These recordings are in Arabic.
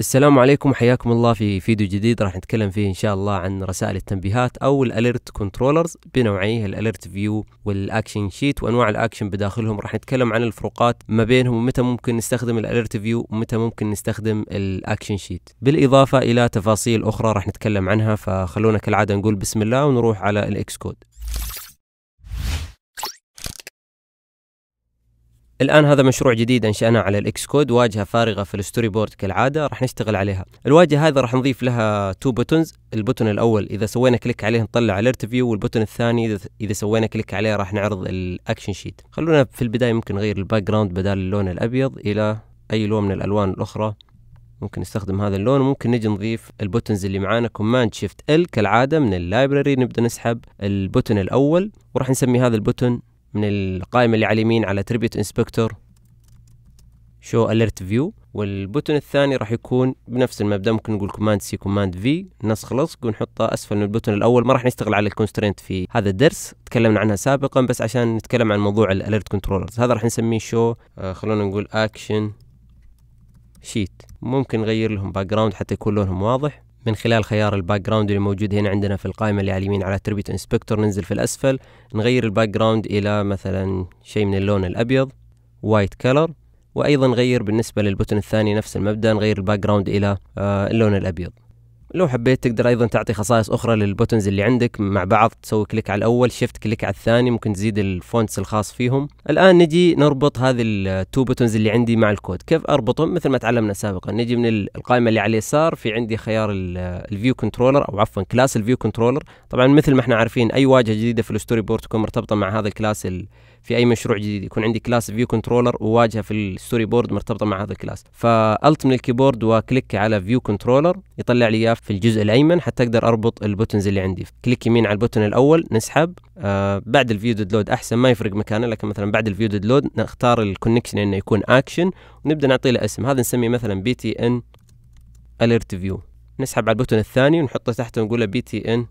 السلام عليكم حياكم الله في فيديو جديد راح نتكلم فيه ان شاء الله عن رسائل التنبيهات او الاليرت كنترولرز بنوعيه الاليرت فيو والاكشن شيت وانواع الاكشن بداخلهم راح نتكلم عن الفروقات ما بينهم ومتى ممكن نستخدم الاليرت فيو ومتى ممكن نستخدم الاكشن شيت بالاضافه الى تفاصيل اخرى راح نتكلم عنها فخلونا كالعاده نقول بسم الله ونروح على الاكس كود الآن هذا مشروع جديد أنشأناه على الإكس كود واجهة فارغة في الستوري بورد كالعادة راح نشتغل عليها الواجهة هذا راح نضيف لها تو بوتونز البوتون الأول إذا سوينا كليك عليه نطلع اليرت فيو والبوتون الثاني إذا سوينا كليك عليه راح نعرض الأكشن شيت خلونا في البداية ممكن نغير الباك جراوند بدال اللون الأبيض إلى أي لون من الألوان الأخرى ممكن نستخدم هذا اللون وممكن نجي نضيف البوتنز اللي معانا كوماند شيفت ال كالعاده من اللايبرري نبدا نسحب البوتن الاول وراح نسمي هذا البوتن من القائمة اللي على اليمين على تريبيوت انسبكتور شو اليرت فيو والبوتن الثاني راح يكون بنفس المبدا ممكن نقول كوماند سي كوماند في نص خلص ونحطه اسفل من البوتن الاول ما راح نشتغل على الكونسترينت في هذا الدرس تكلمنا عنها سابقا بس عشان نتكلم عن موضوع الاليرت كنترولرز هذا راح نسميه شو آه خلونا نقول اكشن شيت ممكن نغير لهم باك جراوند حتى يكون لونهم واضح من خلال خيار الباك جراوند اللي موجود هنا عندنا في القائمه اللي على اليمين على تربيت انسبكتور ننزل في الاسفل نغير الباك جراوند الى مثلا شيء من اللون الابيض وايت كلر وايضا نغير بالنسبه للبوتن الثاني نفس المبدا نغير الباك جراوند الى آه، اللون الابيض لو حبيت تقدر ايضا تعطي خصائص اخرى للبوتنز اللي عندك مع بعض تسوي كليك على الاول شيفت كليك على الثاني ممكن تزيد الفونتس الخاص فيهم الان نجي نربط هذه التو بوتنز اللي عندي مع الكود كيف اربطهم مثل ما تعلمنا سابقا نجي من القائمه اللي على اليسار في عندي خيار الفيو كنترولر او عفوا كلاس الفيو كنترولر طبعا مثل ما احنا عارفين اي واجهه جديده في الستوري بورد تكون مرتبطه مع هذا الكلاس في اي مشروع جديد يكون عندي كلاس فيو كنترولر وواجهه في الستوري بورد مرتبطه مع هذا الكلاس فالت من الكيبورد وكليك على فيو كنترولر يطلع لي اياه في الجزء الايمن حتى اقدر اربط البوتنز اللي عندي كليك يمين على البوتن الاول نسحب آه بعد الفيو ديد لود احسن ما يفرق مكانه لكن مثلا بعد الفيو ديد لود نختار الكونكشن انه يكون اكشن ونبدا نعطي له اسم هذا نسميه مثلا بي تي ان اليرت فيو نسحب على البوتن الثاني ونحطه تحته ونقول له بي تي ان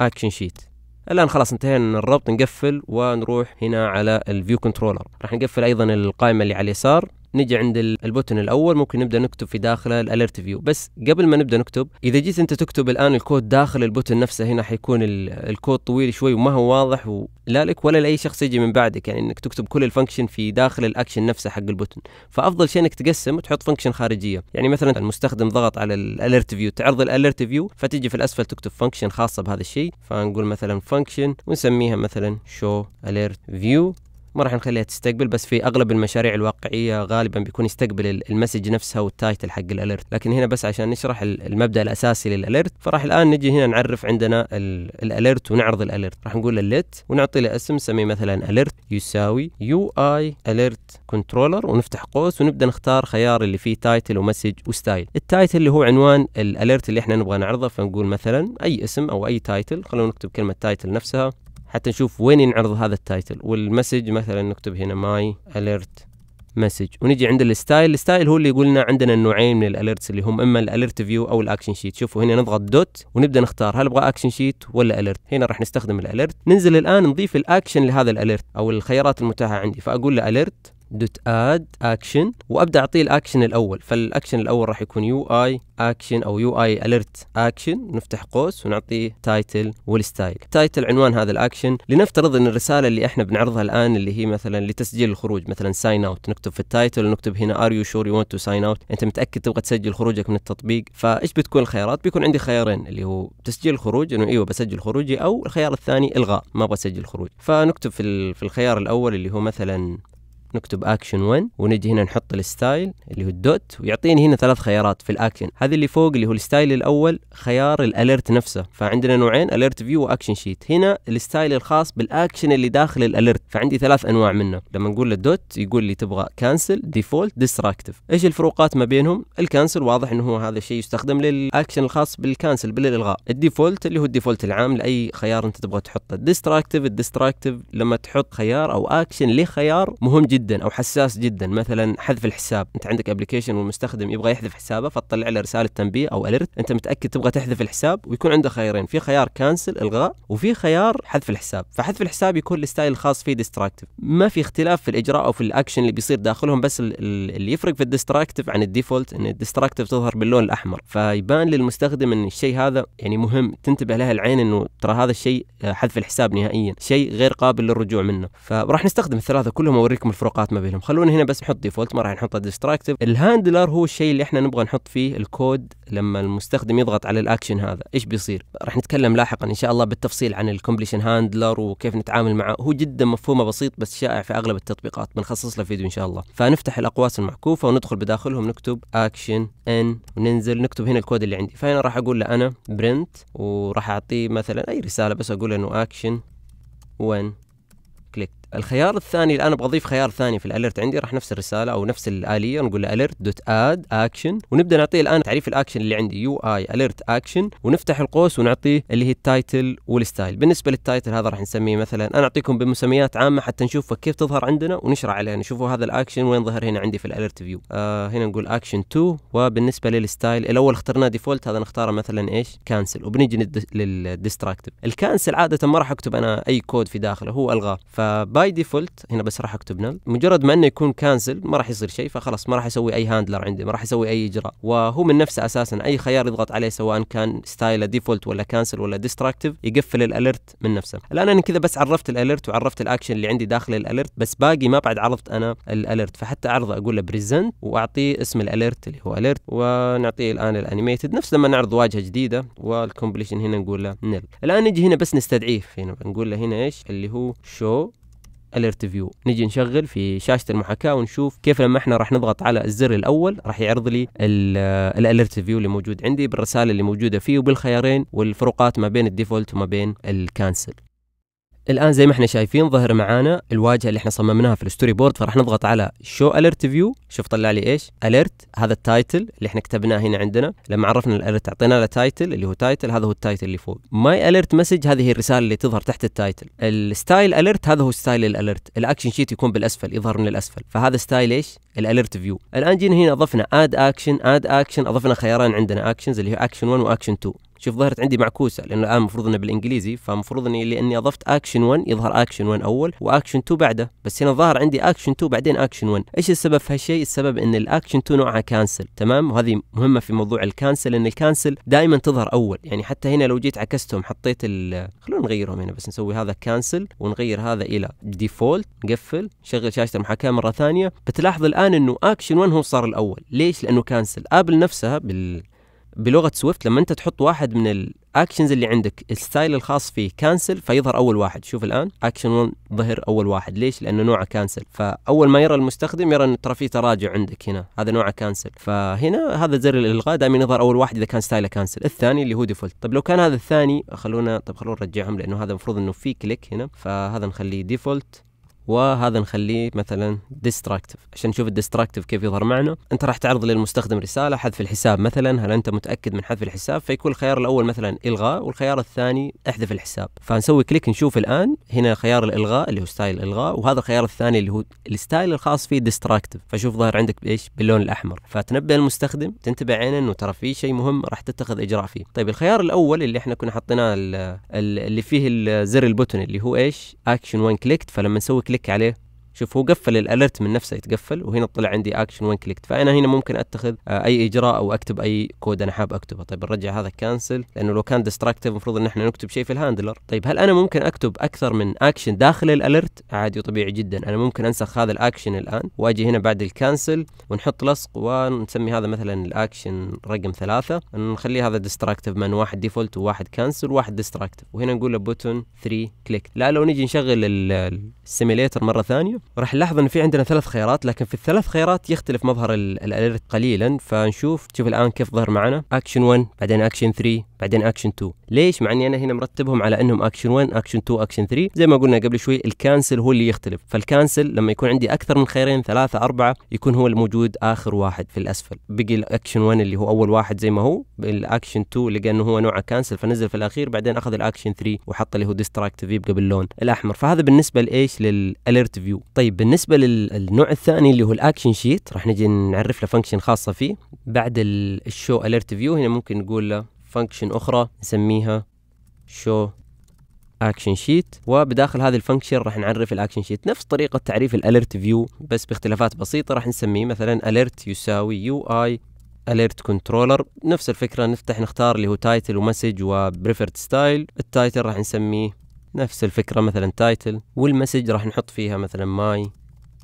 اكشن شيت الان خلاص انتهينا من الربط نقفل ونروح هنا على الفيو كنترولر راح نقفل ايضا القائمه اللي على اليسار نجي عند البوتن الاول ممكن نبدا نكتب في داخله الاليرت فيو بس قبل ما نبدا نكتب اذا جيت انت تكتب الان الكود داخل البوتن نفسه هنا حيكون الكود طويل شوي وما هو واضح لا لك ولا لاي شخص يجي من بعدك يعني انك تكتب كل الفانكشن في داخل الاكشن نفسه حق البوتن فافضل شيء انك تقسم وتحط فانكشن خارجيه يعني مثلا المستخدم ضغط على الاليرت فيو تعرض الاليرت فيو فتجي في الاسفل تكتب فانكشن خاصه بهذا الشيء فنقول مثلا فانكشن ونسميها مثلا شو اليرت فيو ما راح نخليها تستقبل بس في اغلب المشاريع الواقعيه غالبا بيكون يستقبل المسج نفسها والتايتل حق الاليرت لكن هنا بس عشان نشرح المبدا الاساسي للاليرت فراح الان نجي هنا نعرف عندنا الاليرت ونعرض الاليرت راح نقول له ليت ونعطي له اسم نسميه مثلا اليرت يساوي يو اي اليرت كنترولر ونفتح قوس ونبدا نختار خيار اللي فيه تايتل ومسج وستايل التايتل اللي هو عنوان الاليرت اللي احنا نبغى نعرضه فنقول مثلا اي اسم او اي تايتل خلونا نكتب كلمه تايتل نفسها حتى نشوف وين ينعرض هذا التايتل والمسج مثلا نكتب هنا ماي اليرت مسج ونجي عند الستايل الستايل هو اللي يقول لنا عندنا نوعين من الاليرتس اللي هم اما الاليرت فيو او الاكشن شيت شوفوا هنا نضغط دوت ونبدا نختار هل ابغى اكشن شيت ولا اليرت هنا راح نستخدم الاليرت ننزل الان نضيف الاكشن لهذا الاليرت او الخيارات المتاحه عندي فاقول له اليرت دوت اد اكشن وابدا اعطيه الاكشن الاول فالاكشن الاول راح يكون يو اي اكشن او يو اي اليرت اكشن نفتح قوس ونعطيه تايتل والستايل تايتل عنوان هذا الاكشن لنفترض ان الرساله اللي احنا بنعرضها الان اللي هي مثلا لتسجيل الخروج مثلا ساين اوت نكتب في التايتل ونكتب هنا ار يو شور يو ونت تو ساين اوت انت متاكد تبغى تسجل خروجك من التطبيق فايش بتكون الخيارات بيكون عندي خيارين اللي هو تسجيل الخروج انه ايوه بسجل خروجي او الخيار الثاني الغاء ما ابغى اسجل خروج فنكتب في الخيار الاول اللي هو مثلا نكتب اكشن 1 ونجي هنا نحط الستايل اللي هو الدوت ويعطيني هنا ثلاث خيارات في الاكشن هذا اللي فوق اللي هو الستايل الاول خيار الاليرت نفسه فعندنا نوعين اليرت فيو واكشن شيت هنا الستايل الخاص بالاكشن اللي داخل الاليرت فعندي ثلاث انواع منه لما نقول له الدوت يقول لي تبغى كانسل ديفولت ديستراكتيف ايش الفروقات ما بينهم الكانسل واضح انه هو هذا الشيء يستخدم للاكشن الخاص بالكانسل بالالغاء الديفولت اللي هو الديفولت العام لاي خيار انت تبغى تحطه ديستراكتيف الديستراكتيف لما تحط خيار او اكشن لخيار مهم جدا جدا او حساس جدا مثلا حذف الحساب انت عندك ابلكيشن والمستخدم يبغى يحذف حسابه فتطلع له رساله تنبيه او اليرت انت متاكد تبغى تحذف الحساب ويكون عنده خيارين في خيار كانسل الغاء وفي خيار حذف الحساب فحذف الحساب يكون الستايل الخاص فيه ديستراكتيف ما في اختلاف في الاجراء او في الاكشن اللي بيصير داخلهم بس اللي يفرق في الديستراكتيف عن الديفولت ان الديستراكتيف تظهر باللون الاحمر فيبان للمستخدم ان الشيء هذا يعني مهم تنتبه له العين انه ترى هذا الشيء آه، حذف الحساب نهائيا شيء غير قابل للرجوع منه فراح نستخدم الثلاثه كلهم اوريكم الفروق تفرقات ما بينهم خلونا هنا بس نحط ديفولت ما راح نحط ديستراكتيف الهاندلر هو الشيء اللي احنا نبغى نحط فيه الكود لما المستخدم يضغط على الاكشن هذا ايش بيصير راح نتكلم لاحقا ان شاء الله بالتفصيل عن الكومبليشن هاندلر وكيف نتعامل معه هو جدا مفهومه بسيط بس شائع في اغلب التطبيقات بنخصص له فيديو ان شاء الله فنفتح الاقواس المعكوفه وندخل بداخلهم نكتب اكشن ان وننزل نكتب هنا الكود اللي عندي فهنا راح اقول له انا برنت وراح اعطيه مثلا اي رساله بس اقول انه اكشن وين الخيار الثاني الان ابغى اضيف خيار ثاني في الاليرت عندي راح نفس الرساله او نفس الاليه نقول له اليرت دوت اد اكشن ونبدا نعطيه الان تعريف الاكشن اللي عندي يو اي اليرت اكشن ونفتح القوس ونعطيه اللي هي التايتل والستايل بالنسبه للتايتل هذا راح نسميه مثلا انا اعطيكم بمسميات عامه حتى نشوف كيف تظهر عندنا ونشرح عليها نشوفوا هذا الاكشن وين ظهر هنا عندي في الاليرت فيو آه هنا نقول اكشن 2 وبالنسبه للستايل الاول اخترناه ديفولت هذا نختاره مثلا ايش كانسل وبنجي للديستراكتيف الكانسل عاده ما راح اكتب انا اي كود في داخله هو الغاه فب باي ديفولت هنا بس راح اكتب نل مجرد ما انه يكون كانسل ما راح يصير شيء فخلاص ما راح يسوي اي هاندلر عندي ما راح يسوي اي اجراء وهو من نفسه اساسا اي خيار يضغط عليه سواء كان ستايله ديفولت ولا كانسل ولا ديستراكتيف يقفل الاليرت من نفسه الان انا كذا بس عرفت الاليرت وعرفت الاكشن اللي عندي داخل الاليرت بس باقي ما بعد عرضت انا الاليرت فحتى اعرضه اقول له بريزنت واعطيه اسم الاليرت اللي هو اليرت ونعطيه الان الانيميتد نفس لما نعرض واجهه جديده والكومبليشن هنا نقول له نل الان نجي هنا بس نستدعيه هنا نقول له هنا ايش اللي هو شو اليرت فيو نجي نشغل في شاشه المحاكاه ونشوف كيف لما احنا راح نضغط على الزر الاول راح يعرض لي الاليرت فيو اللي موجود عندي بالرساله اللي موجوده فيه وبالخيارين والفروقات ما بين الديفولت وما بين الكانسل الان زي ما احنا شايفين ظهر معانا الواجهه اللي احنا صممناها في الستوري بورد فراح نضغط على شو اليرت فيو شوف طلع لي ايش اليرت هذا التايتل اللي احنا كتبناه هنا عندنا لما عرفنا الاليرت اعطينا له تايتل اللي هو تايتل هذا هو التايتل اللي فوق ماي اليرت مسج هذه هي الرساله اللي تظهر تحت التايتل الستايل اليرت هذا هو ستايل الاليرت الاكشن شيت يكون بالاسفل يظهر من الاسفل فهذا ستايل ايش الاليرت فيو الان جينا هنا اضفنا اد اكشن اد اكشن اضفنا خيارين عندنا اكشنز اللي هو اكشن 1 واكشن 2 شوف ظهرت عندي معكوسه لانه الان المفروض انه بالانجليزي فالمفروض اني لاني اضفت اكشن 1 يظهر اكشن 1 اول واكشن 2 بعده بس هنا ظهر عندي اكشن 2 بعدين اكشن 1 ايش السبب في هالشيء السبب ان الاكشن 2 نوعها كانسل تمام وهذه مهمه في موضوع الكانسل ان الكانسل دائما تظهر اول يعني حتى هنا لو جيت عكستهم حطيت خلونا نغيرهم هنا بس نسوي هذا كانسل ونغير هذا الى ديفولت نقفل نشغل شاشه المحاكاه مره ثانيه بتلاحظ الان انه اكشن 1 هو صار الاول ليش لانه كانسل ابل نفسها بال بلغه سويفت لما انت تحط واحد من الاكشنز اللي عندك الستايل الخاص فيه كانسل فيظهر اول واحد شوف الان اكشن 1 ظهر اول واحد ليش لانه نوعه كانسل فاول ما يرى المستخدم يرى ان ترى في تراجع عندك هنا هذا نوعه كانسل فهنا هذا زر الالغاء دائما يظهر اول واحد اذا كان ستايله كانسل الثاني اللي هو ديفولت طيب لو كان هذا الثاني خلونا طيب خلونا نرجعهم لانه هذا المفروض انه في كليك هنا فهذا نخليه ديفولت وهذا نخليه مثلا ديستراكتيف عشان نشوف الديستراكتيف كيف يظهر معنا انت راح تعرض للمستخدم رساله حذف الحساب مثلا هل انت متاكد من حذف الحساب فيكون الخيار الاول مثلا الغاء والخيار الثاني احذف الحساب فنسوي كليك نشوف الان هنا خيار الالغاء اللي هو ستايل الغاء وهذا الخيار الثاني اللي هو الستايل الخاص فيه ديستراكتيف فشوف ظهر عندك ايش باللون الاحمر فتنبه المستخدم تنتبه عينه انه ترى في شيء مهم راح تتخذ اجراء فيه طيب الخيار الاول اللي احنا كنا حطيناه اللي فيه زر البوتن اللي هو ايش اكشن وان كليكت فلما نسوي كليك عليه شوف هو قفل الاليرت من نفسه يتقفل وهنا طلع عندي اكشن وين كليكت فانا هنا ممكن اتخذ آه، اي اجراء او اكتب اي كود انا حاب اكتبه طيب نرجع هذا كانسل لانه لو كان ديستراكتيف المفروض ان احنا نكتب شيء في الهاندلر طيب هل انا ممكن اكتب اكثر من اكشن داخل الاليرت عادي وطبيعي جدا انا ممكن انسخ هذا الاكشن الان واجي هنا بعد الكانسل ونحط لصق ونسمي هذا مثلا الاكشن رقم ثلاثة نخلي هذا ديستراكتيف من واحد ديفولت وواحد كانسل وواحد ديستراكتيف وهنا نقول له بوتون 3 كليك لا لو نجي نشغل السيميليتر مره ثانيه راح نلاحظ ان في عندنا ثلاث خيارات لكن في الثلاث خيارات يختلف مظهر الاليرت قليلا فنشوف شوف الان كيف ظهر معنا اكشن 1 بعدين اكشن 3 بعدين اكشن 2 ليش مع اني انا هنا مرتبهم على انهم اكشن 1 اكشن 2 اكشن 3 زي ما قلنا قبل شوي الكانسل هو اللي يختلف فالكانسل لما يكون عندي اكثر من خيارين ثلاثة أربعة يكون هو الموجود آخر واحد في الأسفل بقي الأكشن 1 اللي هو أول واحد زي ما هو الأكشن 2 لقى أنه هو نوعه كانسل فنزل في الأخير بعدين أخذ الأكشن 3 وحط اللي هو ديستراكت فيب قبل اللون الأحمر فهذا بالنسبة لإيش للأليرت فيو طيب بالنسبه للنوع الثاني اللي هو الاكشن شيت راح نجي نعرف له فانكشن خاصه فيه بعد الشو اليرت فيو هنا ممكن نقول له فانكشن اخرى نسميها شو اكشن شيت وبداخل هذه الفانكشن راح نعرف الاكشن شيت نفس طريقه تعريف الاليرت فيو بس باختلافات بسيطه راح نسميه مثلا اليرت يساوي يو اي اليرت كنترولر نفس الفكره نفتح نختار اللي هو تايتل ومسج وبريفرد ستايل التايتل راح نسميه نفس الفكرة مثلا تايتل والمسج راح نحط فيها مثلا ماي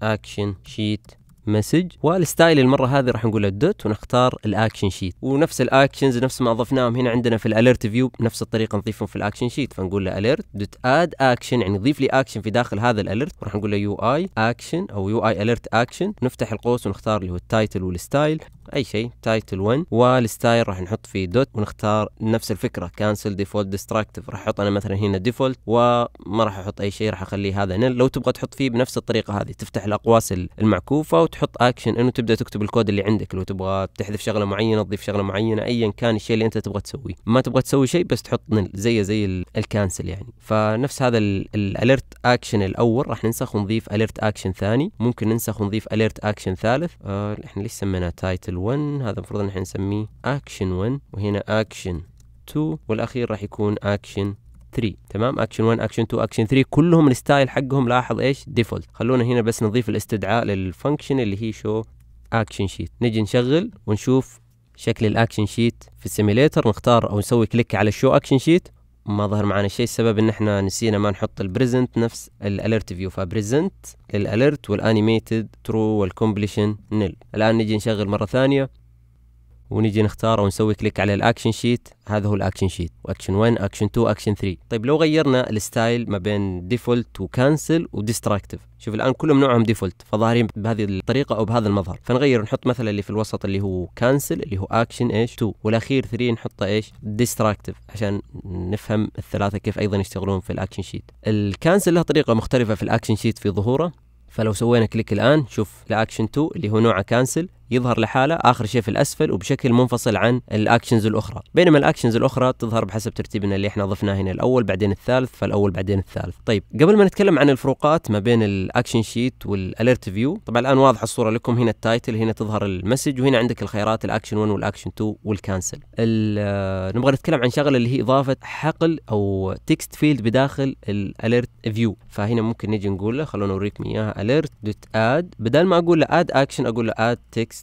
اكشن شيت مسج والستايل المره هذه راح نقول الدوت ونختار الاكشن شيت ونفس الاكشنز نفس ما ضفناهم هنا عندنا في الاليرت فيو بنفس الطريقه نضيفهم في الاكشن شيت فنقول له اليرت دوت اد اكشن يعني ضيف لي اكشن في داخل هذا الاليرت وراح نقول له يو اي اكشن او يو اي اليرت اكشن نفتح القوس ونختار اللي هو التايتل والستايل اي شيء تايتل 1 والستايل راح نحط فيه دوت ونختار نفس الفكره كانسل ديفولت ديستراكتيف راح احط انا مثلا هنا ديفولت وما راح احط اي شيء راح اخليه هذا نل لو تبغى تحط فيه بنفس الطريقه هذه تفتح الاقواس المعكوفه تحط اكشن انه تبدا تكتب الكود اللي عندك لو تبغى تحذف شغله معينه تضيف شغله معينه ايا كان الشيء اللي انت تبغى تسويه ما تبغى تسوي شيء بس تحط نل زي زي الكانسل يعني فنفس هذا الاليرت اكشن الاول راح ننسخ ونضيف اليرت اكشن ثاني ممكن ننسخ ونضيف اليرت اكشن ثالث آه احنا ليش سميناه تايتل 1 هذا المفروض ان احنا نسميه اكشن 1 وهنا اكشن 2 والاخير راح يكون اكشن 3 تمام اكشن 1 اكشن 2 اكشن 3 كلهم الستايل حقهم لاحظ ايش ديفولت خلونا هنا بس نضيف الاستدعاء للفانكشن اللي هي شو اكشن شيت نجي نشغل ونشوف شكل الاكشن شيت في السيميليتر نختار او نسوي كليك على الشو اكشن شيت ما ظهر معنا شيء السبب ان احنا نسينا ما نحط البريزنت نفس الاليرت فيو فبريزنت الاليرت والانيميتد ترو والكومبليشن نل الان نجي نشغل مره ثانيه ونجي نختار ونسوي كليك على الاكشن شيت هذا هو الاكشن شيت اكشن 1 اكشن 2 اكشن 3 طيب لو غيرنا الستايل ما بين ديفولت وكانسل وديستراكتيف شوف الان كلهم نوعهم ديفولت فظاهرين بهذه الطريقه او بهذا المظهر فنغير نحط مثلا اللي في الوسط اللي هو كانسل اللي هو اكشن ايش 2 والاخير 3 نحطه ايش ديستراكتيف عشان نفهم الثلاثه كيف ايضا يشتغلون في الاكشن شيت الكانسل له طريقه مختلفه في الاكشن شيت في ظهوره فلو سوينا كليك الان شوف الاكشن 2 اللي هو نوعه كانسل يظهر لحاله اخر شيء في الاسفل وبشكل منفصل عن الاكشنز الاخرى بينما الاكشنز الاخرى تظهر بحسب ترتيبنا اللي احنا ضفناه هنا الاول بعدين الثالث فالاول بعدين الثالث طيب قبل ما نتكلم عن الفروقات ما بين الاكشن شيت والالرت فيو طبعا الان واضحه الصوره لكم هنا التايتل هنا تظهر المسج وهنا عندك الخيارات الاكشن 1 والاكشن 2 والكانسل آه، نبغى نتكلم عن شغله اللي هي اضافه حقل او تكست فيلد بداخل الالرت فيو فهنا ممكن نجي نقول له خلونا اوريكم اياها alert.add بدل ما اقول له اد اكشن اقول له اد تكست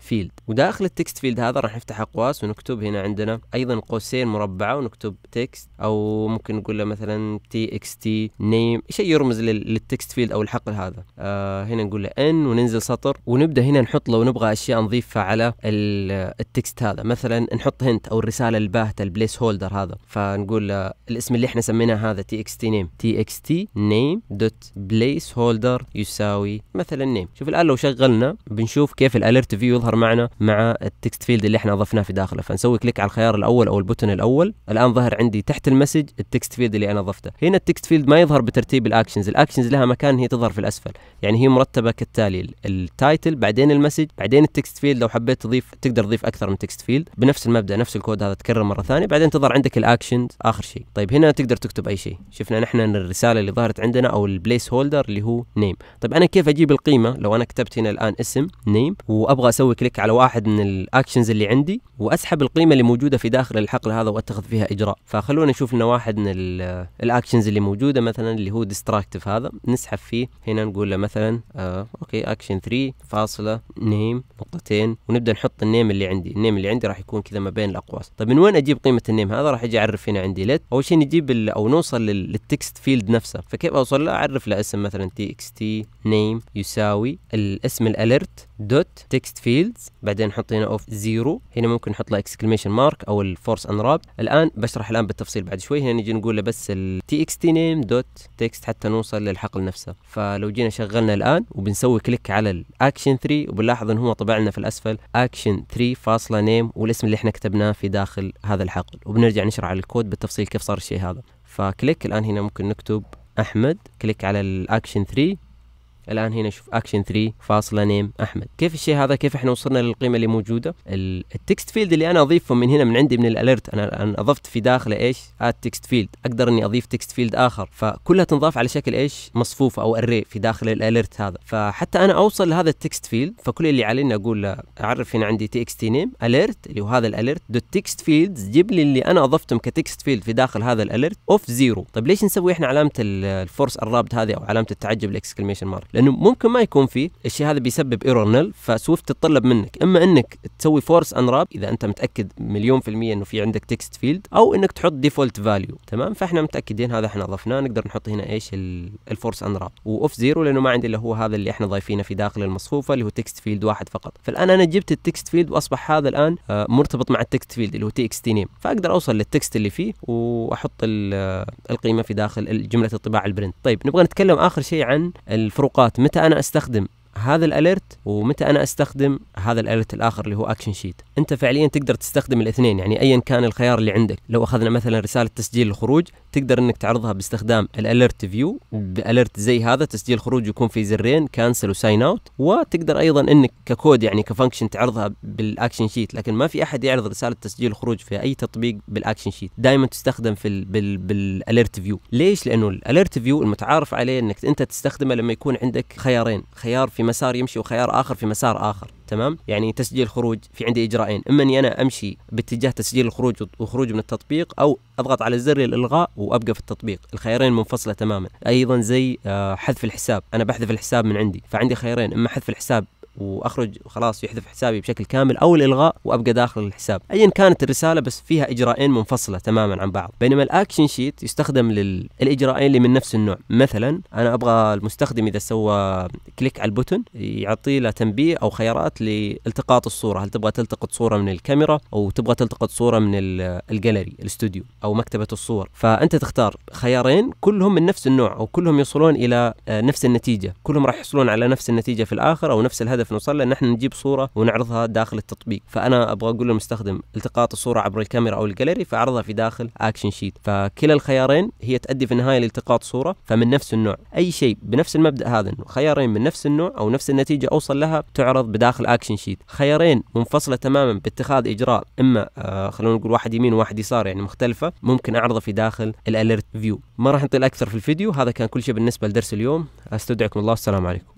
فيلد وداخل التكست فيلد هذا راح نفتح اقواس ونكتب هنا عندنا ايضا قوسين مربعه ونكتب تكست او ممكن نقول له مثلا تي اكس تي نيم شيء يرمز للتكست فيلد او الحقل هذا آه هنا نقول له ان وننزل سطر ونبدا هنا نحط لو نبغى اشياء نضيفها على التكست هذا مثلا نحط هنت او الرساله الباهته البليس هولدر هذا فنقول له الاسم اللي احنا سميناه هذا تي اكس تي نيم تي اكس تي نيم دوت بليس هولدر يساوي مثلا نيم شوف الان لو شغلنا بنشوف كيف الاليرت فيو يظهر يظهر معنا مع التكست فيلد اللي احنا اضفناه في داخله فنسوي كليك على الخيار الاول او البوتن الاول الان ظهر عندي تحت المسج التكست فيلد اللي انا ضفته هنا التكست فيلد ما يظهر بترتيب الاكشنز الاكشنز لها مكان هي تظهر في الاسفل يعني هي مرتبه كالتالي التايتل بعدين المسج بعدين التكست فيلد لو حبيت تضيف تقدر تضيف اكثر من تكست فيلد بنفس المبدا نفس الكود هذا تكرر مره ثانيه بعدين تظهر عندك الاكشنز اخر شيء طيب هنا تقدر تكتب اي شيء شفنا نحن الرساله اللي ظهرت عندنا او البليس هولدر اللي هو نيم طيب انا كيف اجيب القيمه لو انا كتبت هنا الان اسم نيم وابغى اسوي كليك على واحد من الاكشنز اللي عندي واسحب القيمه اللي موجوده في داخل الحقل هذا واتخذ فيها اجراء فخلونا نشوف لنا واحد من الاكشنز اللي موجوده مثلا اللي هو ديستراكتيف هذا نسحب فيه هنا نقول له مثلا آه اوكي اكشن 3 فاصله نيم نقطتين ونبدا نحط النيم اللي عندي النيم اللي عندي راح يكون كذا ما بين الاقواس طيب من وين اجيب قيمه النيم هذا راح اجي اعرف هنا عندي ليت اول شيء نجيب او نوصل للتكست فيلد نفسه فكيف اوصل له اعرف له اسم مثلا تي اكس تي نيم يساوي الاسم الاليرت دوت تكست فيلدز بعدين نحط هنا اوف زيرو هنا ممكن نحط له اكسكليميشن مارك او الفورس انراب الان بشرح الان بالتفصيل بعد شوي هنا نجي نقول له بس التي اكس تي نيم دوت تكست حتى نوصل للحقل نفسه فلو جينا شغلنا الان وبنسوي كليك على الاكشن 3 وبنلاحظ ان هو طبع لنا في الاسفل اكشن 3 فاصله نيم والاسم اللي احنا كتبناه في داخل هذا الحقل وبنرجع نشرح على الكود بالتفصيل كيف صار الشيء هذا فكليك الان هنا ممكن نكتب احمد كليك على الاكشن 3 الان هنا شوف اكشن 3 فاصله نيم احمد كيف الشيء هذا كيف احنا وصلنا للقيمه اللي موجوده التكست فيلد اللي انا اضيفه من هنا من عندي من الاليرت انا, اضفت في داخله ايش اد تكست فيلد اقدر اني اضيف تكست فيلد اخر فكلها تنضاف على شكل ايش مصفوفه او اري في داخل الاليرت هذا فحتى انا اوصل لهذا التكست فيلد فكل اللي علي اني اقول له اعرف هنا عندي تي اكس تي نيم اليرت اللي هو هذا الاليرت دوت تكست فيلدز جيب لي اللي انا اضفتهم كتكست فيلد في داخل هذا الاليرت اوف زيرو طيب ليش نسوي احنا علامه الفورس الرابط هذه او علامه التعجب الاكسكليميشن مارك لانه ممكن ما يكون فيه الشيء هذا بيسبب ايرور نل فسويفت تتطلب منك اما انك تسوي فورس انراب اذا انت متاكد مليون في المية انه في عندك تكست فيلد او انك تحط ديفولت فاليو تمام فاحنا متاكدين هذا احنا ضفناه نقدر نحط هنا ايش الفورس انراب واوف زيرو لانه ما عندي الا هو هذا اللي احنا ضايفينه في داخل المصفوفه اللي هو تكست فيلد واحد فقط فالان انا جبت التكست فيلد واصبح هذا الان آه، مرتبط مع التكست فيلد اللي هو تي اكس تي نيم فاقدر اوصل للتكست اللي فيه واحط آه، القيمه في داخل جمله الطباعه البرنت طيب نبغى نتكلم اخر شيء عن الفروقات الأوقات متى أنا أستخدم هذا الاليرت ومتى انا استخدم هذا الاليرت الاخر اللي هو اكشن شيت انت فعليا تقدر تستخدم الاثنين يعني ايا كان الخيار اللي عندك لو اخذنا مثلا رساله تسجيل الخروج تقدر انك تعرضها باستخدام الاليرت فيو باليرت زي هذا تسجيل خروج يكون في زرين كانسل وساين اوت وتقدر ايضا انك ككود يعني كفانكشن تعرضها بالاكشن شيت لكن ما في احد يعرض رساله تسجيل خروج في اي تطبيق بالاكشن شيت دائما تستخدم في بالاليرت فيو ليش لانه الاليرت فيو المتعارف عليه انك انت تستخدمه لما يكون عندك خيارين خيار في مسار يمشي وخيار اخر في مسار اخر تمام يعني تسجيل خروج في عندي اجراءين اما اني انا امشي باتجاه تسجيل الخروج وخروج من التطبيق او اضغط على زر الالغاء وابقى في التطبيق الخيارين منفصله تماما ايضا زي آه، حذف الحساب انا بحذف الحساب من عندي فعندي خيارين اما حذف الحساب واخرج خلاص يحذف حسابي بشكل كامل او الالغاء وابقى داخل الحساب ايا كانت الرساله بس فيها اجراءين منفصله تماما عن بعض بينما الاكشن شيت يستخدم للاجراءين اللي من نفس النوع مثلا انا ابغى المستخدم اذا سوى كليك على البوتن يعطي له تنبيه او خيارات لالتقاط الصوره هل تبغى تلتقط صوره من الكاميرا او تبغى تلتقط صوره من الجاليري الاستوديو او مكتبه الصور فانت تختار خيارين كلهم من نفس النوع او كلهم يصلون الى آه، نفس النتيجه كلهم راح يحصلون على نفس النتيجه في الاخر او نفس الهدف الهدف نوصل له ان احنا نجيب صوره ونعرضها داخل التطبيق فانا ابغى اقول للمستخدم التقاط الصوره عبر الكاميرا او الجاليري فاعرضها في داخل اكشن شيت فكلا الخيارين هي تؤدي في النهايه لالتقاط صوره فمن نفس النوع اي شيء بنفس المبدا هذا خيارين من نفس النوع او نفس النتيجه اوصل لها تعرض بداخل اكشن شيت خيارين منفصله تماما باتخاذ اجراء اما آه خلونا نقول واحد يمين وواحد يسار يعني مختلفه ممكن اعرضه في داخل الاليرت فيو ما راح نطيل اكثر في الفيديو هذا كان كل شيء بالنسبه لدرس اليوم استودعكم الله السلام عليكم